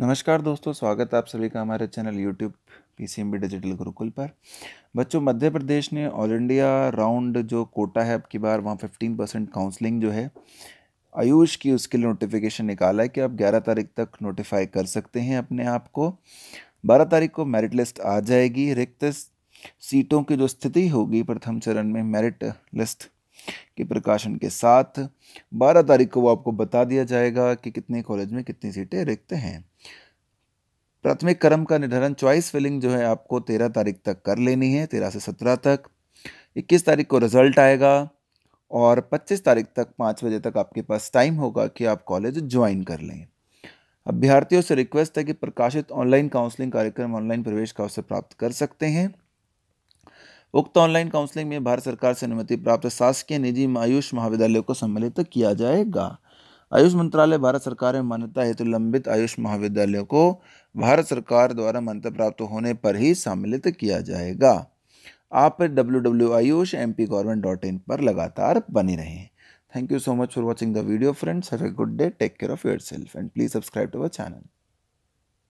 नमस्कार दोस्तों स्वागत है आप सभी का हमारे channel YouTube P C M B digital Gurukul पर बच्चों मध्य प्रदेश ने ऑल इंडिया राउंड जो कोटा है अब की बार वहाँ फिफ्टीन परसेंट काउंसलिंग जो है आयुष की उसके लिए नोटिफिकेशन निकाला है कि आप ग्यारह तारीख तक नोटिफाई कर सकते हैं अपने आप को बारह तारीख को मेरिट लिस्ट आ जाएगी रिक्त सीटों की जो स्थिति होगी प्रथम चरण में मेरिट लिस्ट के प्रकाशन के साथ बारह तारीख को वो आपको बता दिया जाएगा कि कितने कॉलेज में कितनी सीटें रिक्त हैं प्राथमिक क्रम का निर्धारण चॉइस फिलिंग जो है आपको तेरह तारीख तक कर लेनी है तेरह से सत्रह तक इक्कीस तारीख को रिजल्ट आएगा और पच्चीस तारीख तक पाँच बजे तक आपके पास टाइम होगा कि आप कॉलेज ज्वाइन कर लें अभ्यर्थियों से रिक्वेस्ट है कि प्रकाशित ऑनलाइन काउंसलिंग कार्यक्रम ऑनलाइन प्रवेश का अवसर प्राप्त कर सकते हैं उक्त ऑनलाइन काउंसलिंग में भारत सरकार से अनुमति प्राप्त शासकीय निजी आयुष महाविद्यालयों को सम्मिलित किया जाएगा आयुष मंत्रालय भारत सरकार में मान्यता हेतु लंबित आयुष महाविद्यालयों को भारत सरकार द्वारा मान्यता प्राप्त होने पर ही सम्मिलित किया जाएगा आप W W Ayush M P government dot in पर लगातार बने रहें you so much for watching the video friends have a good day take care of yourself and please subscribe to our channel